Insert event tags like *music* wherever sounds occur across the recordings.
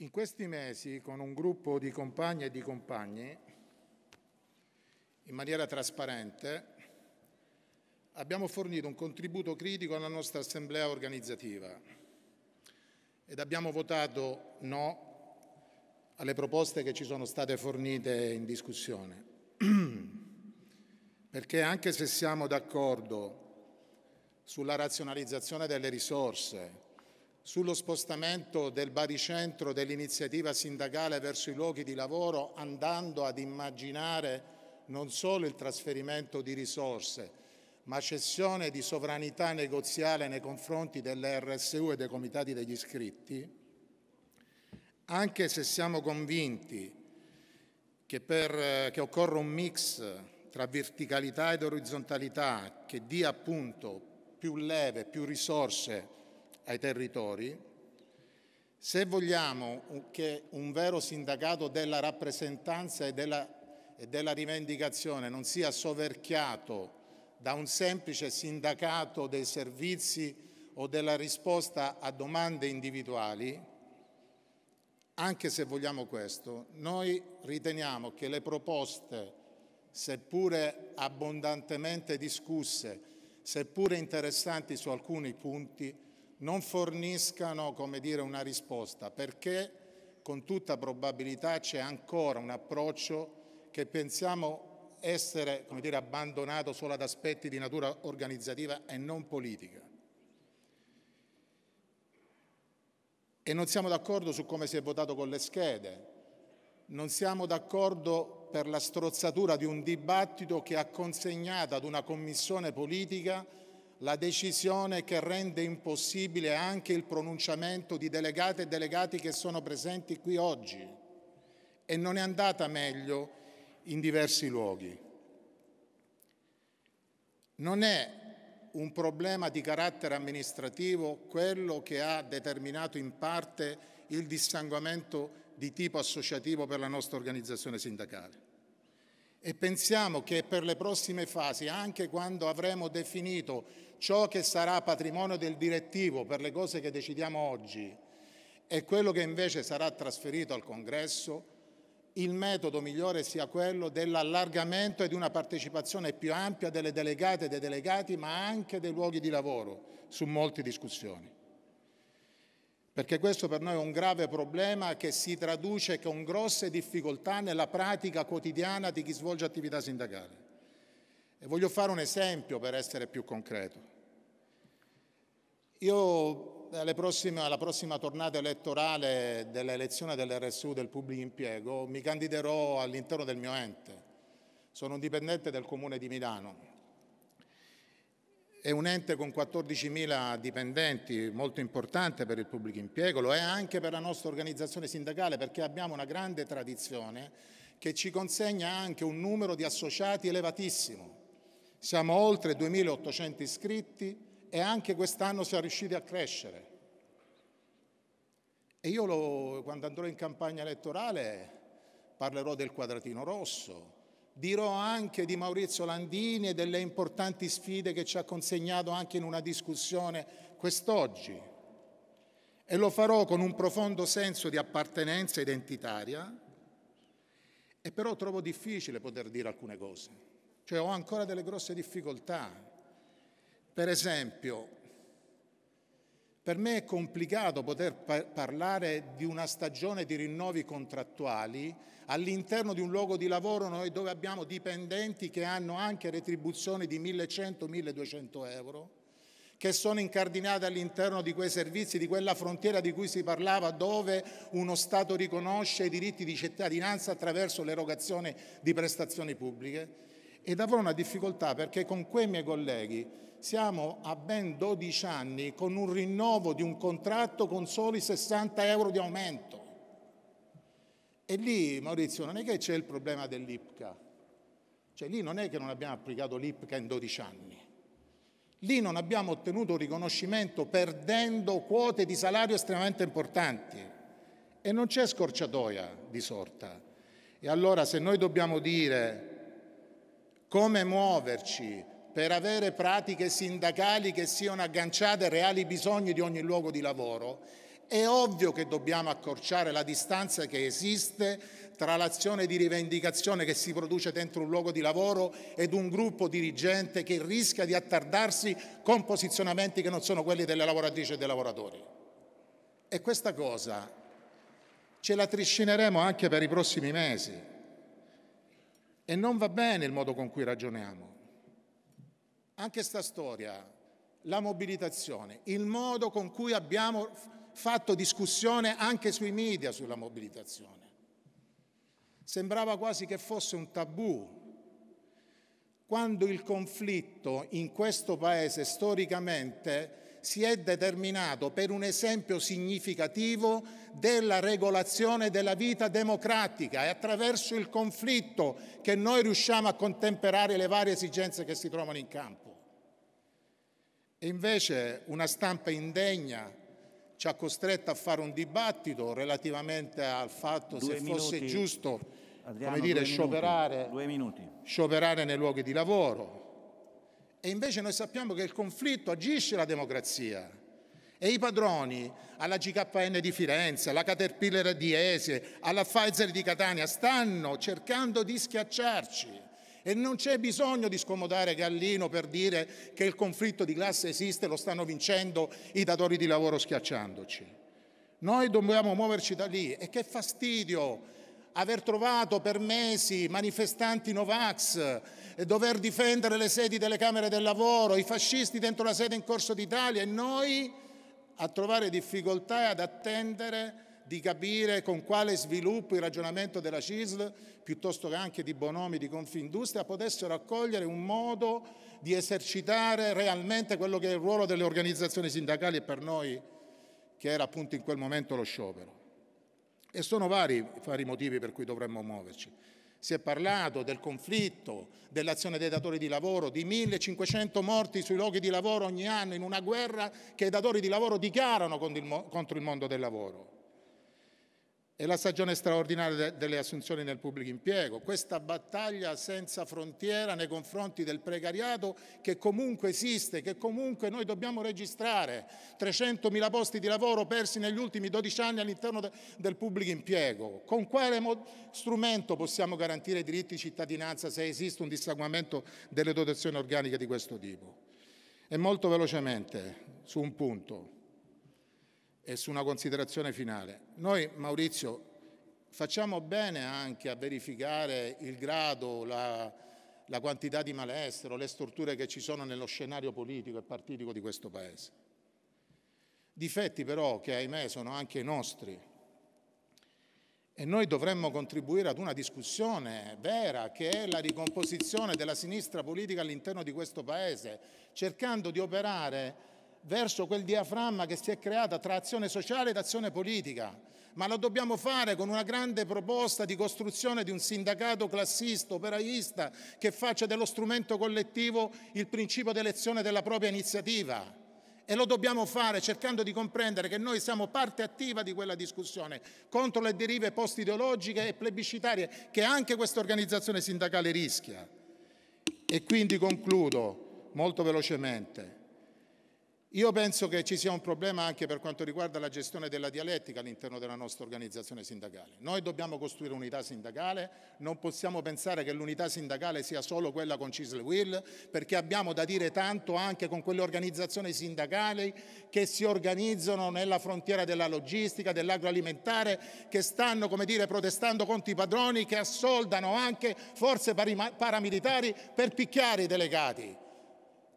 In questi mesi, con un gruppo di compagne e di compagni, in maniera trasparente, abbiamo fornito un contributo critico alla nostra assemblea organizzativa ed abbiamo votato no alle proposte che ci sono state fornite in discussione. *clears throat* Perché anche se siamo d'accordo sulla razionalizzazione delle risorse, sullo spostamento del baricentro dell'iniziativa sindacale verso i luoghi di lavoro andando ad immaginare non solo il trasferimento di risorse, ma cessione di sovranità negoziale nei confronti delle RSU e dei comitati degli iscritti, anche se siamo convinti che, per, che occorre un mix tra verticalità ed orizzontalità che dia appunto più leve, più risorse ai territori, se vogliamo che un vero sindacato della rappresentanza e della, e della rivendicazione non sia soverchiato da un semplice sindacato dei servizi o della risposta a domande individuali, anche se vogliamo questo, noi riteniamo che le proposte, seppure abbondantemente discusse, seppure interessanti su alcuni punti, non forniscano dire, una risposta, perché con tutta probabilità c'è ancora un approccio che pensiamo essere dire, abbandonato solo ad aspetti di natura organizzativa e non politica. E non siamo d'accordo su come si è votato con le schede, non siamo d'accordo per la strozzatura di un dibattito che ha consegnato ad una commissione politica la decisione che rende impossibile anche il pronunciamento di delegate e delegati che sono presenti qui oggi e non è andata meglio in diversi luoghi. Non è un problema di carattere amministrativo quello che ha determinato in parte il dissanguamento di tipo associativo per la nostra organizzazione sindacale e pensiamo che per le prossime fasi, anche quando avremo definito ciò che sarà patrimonio del direttivo per le cose che decidiamo oggi e quello che invece sarà trasferito al Congresso, il metodo migliore sia quello dell'allargamento e di una partecipazione più ampia delle delegate e dei delegati, ma anche dei luoghi di lavoro su molte discussioni perché questo per noi è un grave problema che si traduce con grosse difficoltà nella pratica quotidiana di chi svolge attività sindacali. E voglio fare un esempio per essere più concreto. Io prossime, alla prossima tornata elettorale dell'elezione dell'RSU del pubblico impiego mi candiderò all'interno del mio ente. Sono un dipendente del comune di Milano è un ente con 14.000 dipendenti, molto importante per il pubblico impiego, lo è anche per la nostra organizzazione sindacale perché abbiamo una grande tradizione che ci consegna anche un numero di associati elevatissimo. Siamo oltre 2.800 iscritti e anche quest'anno siamo riusciti a crescere. E io lo, quando andrò in campagna elettorale parlerò del quadratino rosso, Dirò anche di Maurizio Landini e delle importanti sfide che ci ha consegnato anche in una discussione quest'oggi. E lo farò con un profondo senso di appartenenza identitaria, e però trovo difficile poter dire alcune cose. Cioè ho ancora delle grosse difficoltà. Per esempio, per me è complicato poter parlare di una stagione di rinnovi contrattuali all'interno di un luogo di lavoro noi dove abbiamo dipendenti che hanno anche retribuzioni di 1100-1200 euro, che sono incardinate all'interno di quei servizi, di quella frontiera di cui si parlava, dove uno Stato riconosce i diritti di cittadinanza attraverso l'erogazione di prestazioni pubbliche ed avrò una difficoltà perché con quei miei colleghi siamo a ben 12 anni con un rinnovo di un contratto con soli 60 euro di aumento. E lì, Maurizio, non è che c'è il problema dell'IPCA, cioè lì non è che non abbiamo applicato l'IPCA in 12 anni. Lì non abbiamo ottenuto riconoscimento perdendo quote di salario estremamente importanti e non c'è scorciatoia di sorta. E allora se noi dobbiamo dire come muoverci per avere pratiche sindacali che siano agganciate ai reali bisogni di ogni luogo di lavoro, è ovvio che dobbiamo accorciare la distanza che esiste tra l'azione di rivendicazione che si produce dentro un luogo di lavoro ed un gruppo dirigente che rischia di attardarsi con posizionamenti che non sono quelli delle lavoratrici e dei lavoratori. E questa cosa ce la trascineremo anche per i prossimi mesi. E non va bene il modo con cui ragioniamo. Anche questa storia, la mobilitazione, il modo con cui abbiamo fatto discussione anche sui media sulla mobilitazione. Sembrava quasi che fosse un tabù. Quando il conflitto in questo paese storicamente si è determinato per un esempio significativo della regolazione della vita democratica. È attraverso il conflitto che noi riusciamo a contemperare le varie esigenze che si trovano in campo. E invece una stampa indegna ci ha costretto a fare un dibattito relativamente al fatto due se minuti, fosse giusto Adriano, dire, minuti, due scioperare nei luoghi di lavoro, e invece noi sappiamo che il conflitto agisce la democrazia. E i padroni, alla GKN di Firenze, alla Caterpillar di Ese, alla Pfizer di Catania, stanno cercando di schiacciarci. E non c'è bisogno di scomodare Gallino per dire che il conflitto di classe esiste, lo stanno vincendo i datori di lavoro schiacciandoci. Noi dobbiamo muoverci da lì e che fastidio aver trovato per mesi manifestanti Novax, eh, dover difendere le sedi delle Camere del Lavoro, i fascisti dentro la sede in corso d'Italia e noi a trovare difficoltà e ad attendere di capire con quale sviluppo il ragionamento della CISL, piuttosto che anche di Bonomi, di Confindustria, potessero accogliere un modo di esercitare realmente quello che è il ruolo delle organizzazioni sindacali e per noi che era appunto in quel momento lo sciopero. E sono vari, vari motivi per cui dovremmo muoverci. Si è parlato del conflitto, dell'azione dei datori di lavoro, di 1500 morti sui luoghi di lavoro ogni anno in una guerra che i datori di lavoro dichiarano contro il mondo del lavoro. È la stagione straordinaria delle assunzioni nel pubblico impiego, questa battaglia senza frontiera nei confronti del precariato che comunque esiste, che comunque noi dobbiamo registrare, 300.000 posti di lavoro persi negli ultimi 12 anni all'interno de del pubblico impiego. Con quale strumento possiamo garantire i diritti di cittadinanza se esiste un dissaguamento delle dotazioni organiche di questo tipo? E molto velocemente su un punto e su una considerazione finale. Noi, Maurizio, facciamo bene anche a verificare il grado, la, la quantità di malestero, le strutture che ci sono nello scenario politico e partitico di questo Paese. Difetti però che ahimè sono anche nostri e noi dovremmo contribuire ad una discussione vera che è la ricomposizione della sinistra politica all'interno di questo Paese, cercando di operare verso quel diaframma che si è creato tra azione sociale ed azione politica, ma lo dobbiamo fare con una grande proposta di costruzione di un sindacato classista, operaista, che faccia dello strumento collettivo il principio d'elezione della propria iniziativa. E lo dobbiamo fare cercando di comprendere che noi siamo parte attiva di quella discussione contro le derive post-ideologiche e plebiscitarie che anche questa organizzazione sindacale rischia. E quindi concludo molto velocemente. Io penso che ci sia un problema anche per quanto riguarda la gestione della dialettica all'interno della nostra organizzazione sindacale. Noi dobbiamo costruire unità sindacale, non possiamo pensare che l'unità sindacale sia solo quella con Cisle Will, perché abbiamo da dire tanto anche con quelle organizzazioni sindacali che si organizzano nella frontiera della logistica, dell'agroalimentare, che stanno, come dire, protestando contro i padroni, che assoldano anche forze paramilitari per picchiare i delegati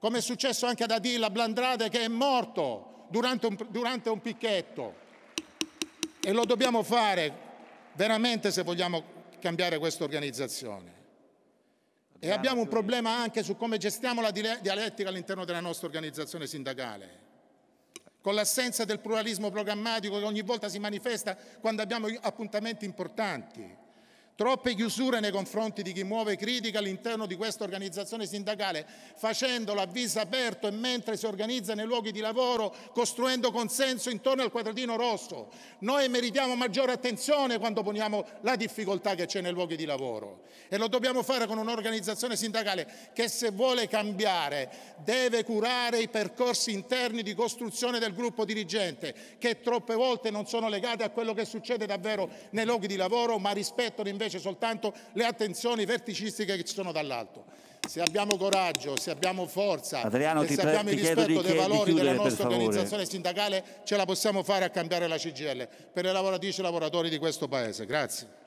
come è successo anche ad Adila Blandrade che è morto durante un, durante un picchetto. E lo dobbiamo fare veramente se vogliamo cambiare questa organizzazione. E abbiamo un problema anche su come gestiamo la dialettica all'interno della nostra organizzazione sindacale, con l'assenza del pluralismo programmatico che ogni volta si manifesta quando abbiamo appuntamenti importanti. Troppe chiusure nei confronti di chi muove critica all'interno di questa organizzazione sindacale, facendolo a viso aperto e mentre si organizza nei luoghi di lavoro, costruendo consenso intorno al quadratino rosso. Noi meritiamo maggiore attenzione quando poniamo la difficoltà che c'è nei luoghi di lavoro e lo dobbiamo fare con un'organizzazione sindacale che se vuole cambiare deve curare i percorsi interni di costruzione del gruppo dirigente che troppe volte non sono legati a quello che succede davvero nei luoghi di lavoro ma rispettano invece invece soltanto le attenzioni verticistiche che ci sono dall'alto. Se abbiamo coraggio, se abbiamo forza Adriano, e se abbiamo il rispetto dei valori chiudere, della nostra organizzazione sindacale, ce la possiamo fare a cambiare la CGL per le lavoratrici e i lavoratori di questo Paese. Grazie.